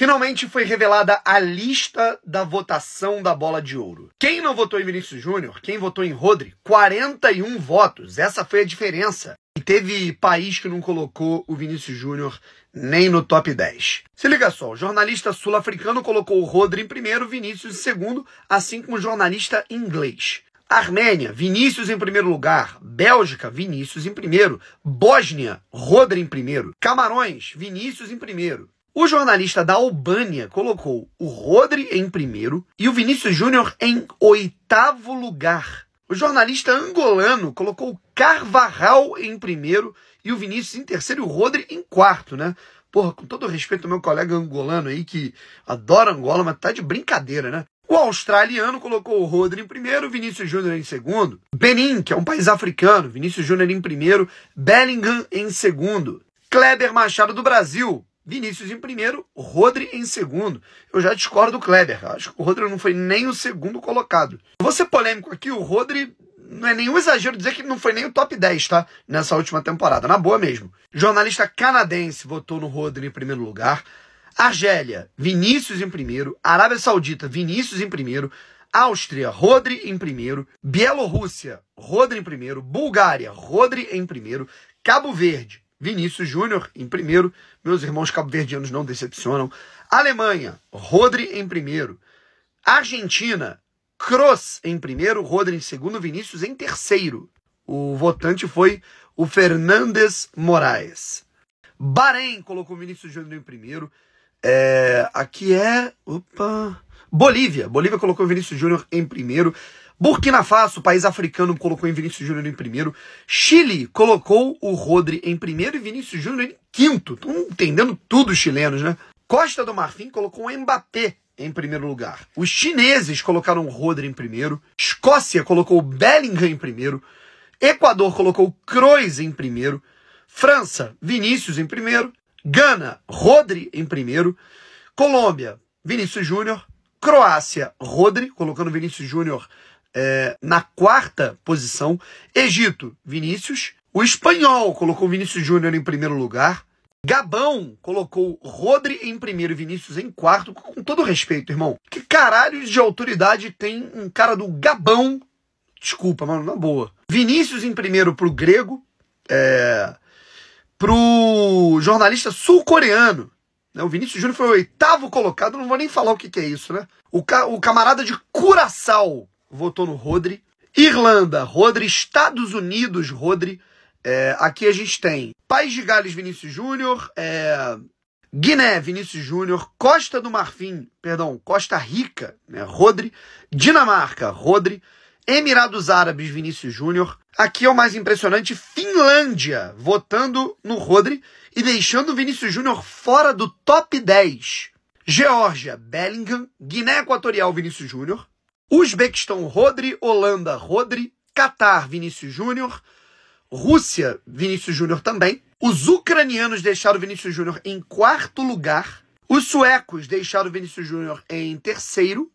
Finalmente foi revelada a lista da votação da bola de ouro. Quem não votou em Vinícius Júnior, quem votou em Rodri, 41 votos. Essa foi a diferença. E teve país que não colocou o Vinícius Júnior nem no top 10. Se liga só, o jornalista sul-africano colocou o Rodri em primeiro, Vinícius em segundo, assim como o jornalista inglês. Armênia, Vinícius em primeiro lugar. Bélgica, Vinícius em primeiro. Bósnia, Rodri em primeiro. Camarões, Vinícius em primeiro. O jornalista da Albânia colocou o Rodri em primeiro e o Vinícius Júnior em oitavo lugar. O jornalista angolano colocou o Carvajal em primeiro e o Vinícius em terceiro e o Rodri em quarto, né? Porra, com todo respeito ao meu colega angolano aí que adora Angola, mas tá de brincadeira, né? O australiano colocou o Rodri em primeiro, o Vinícius Júnior em segundo. Benin, que é um país africano, Vinícius Júnior em primeiro, Bellingham em segundo. Kleber Machado do Brasil Vinícius em primeiro, Rodri em segundo. Eu já discordo do Kleber. Acho que o Rodri não foi nem o segundo colocado. vou ser polêmico aqui, o Rodri não é nenhum exagero dizer que não foi nem o top 10, tá? Nessa última temporada, na boa mesmo. Jornalista canadense votou no Rodri em primeiro lugar. Argélia, Vinícius em primeiro. Arábia Saudita, Vinícius em primeiro. Áustria, Rodri em primeiro. Bielorrússia, Rodri em primeiro. Bulgária, Rodri em primeiro. Cabo Verde, Vinícius Júnior em primeiro. Meus irmãos cabo-verdianos não decepcionam. Alemanha, Rodri em primeiro. Argentina, Kroos em primeiro, Rodri em segundo, Vinícius em terceiro. O votante foi o Fernandes Moraes. Bahrein colocou o Vinícius Júnior em primeiro. É, aqui é. Opa! Bolívia. Bolívia colocou o Vinícius Júnior em primeiro. Burkina Faso, país africano, colocou em Vinícius Júnior em primeiro. Chile colocou o Rodri em primeiro e Vinícius Júnior em quinto. Estão entendendo tudo os chilenos, né? Costa do Marfim colocou o Mbappé em primeiro lugar. Os chineses colocaram o Rodri em primeiro. Escócia colocou o Bellingham em primeiro. Equador colocou o Kroos em primeiro. França, Vinícius em primeiro. Gana, Rodri em primeiro. Colômbia, Vinícius Júnior. Croácia, Rodri, colocando Vinícius Júnior é, na quarta posição. Egito, Vinícius. O espanhol colocou Vinícius Júnior em primeiro lugar. Gabão colocou Rodri em primeiro e Vinícius em quarto. Com todo respeito, irmão. Que caralho de autoridade tem um cara do Gabão? Desculpa, mano, na boa. Vinícius em primeiro pro grego. É, pro jornalista sul-coreano. Né? O Vinícius Júnior foi o oitavo colocado. Não vou nem falar o que, que é isso, né? O, ca o camarada de Curaçao votou no Rodri. Irlanda, Rodri. Estados Unidos, Rodri. É, aqui a gente tem País de Gales, Vinícius Júnior. É, Guiné, Vinícius Júnior. Costa do Marfim, perdão, Costa Rica, né, Rodri. Dinamarca, Rodri. Emirados Árabes, Vinícius Júnior. Aqui é o mais impressionante: Finlândia votando no Rodri e deixando Vinícius Júnior fora do top 10. Geórgia, Bellingham. Guiné Equatorial, Vinícius Júnior. Uzbequistão, Rodri, Holanda, Rodri, Catar, Vinícius Júnior, Rússia, Vinícius Júnior também. Os ucranianos deixaram Vinícius Júnior em quarto lugar. Os suecos deixaram Vinícius Júnior em terceiro.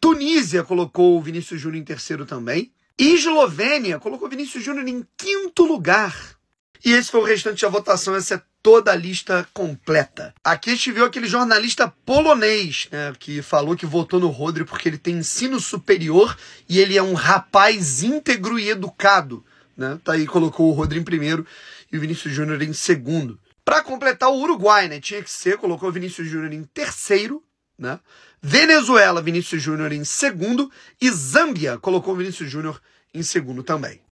Tunísia colocou Vinícius Júnior em terceiro também. Eslovênia colocou Vinícius Júnior em quinto lugar. E esse foi o restante da votação. Essa é toda a lista completa. Aqui a gente viu aquele jornalista polonês, né, que falou que votou no Rodri porque ele tem ensino superior e ele é um rapaz íntegro e educado, né? Tá aí colocou o Rodri em primeiro e o Vinícius Júnior em segundo. Para completar o Uruguai, né, tinha que ser, colocou o Vinícius Júnior em terceiro, né? Venezuela, Vinícius Júnior em segundo e Zâmbia colocou o Vinícius Júnior em segundo também.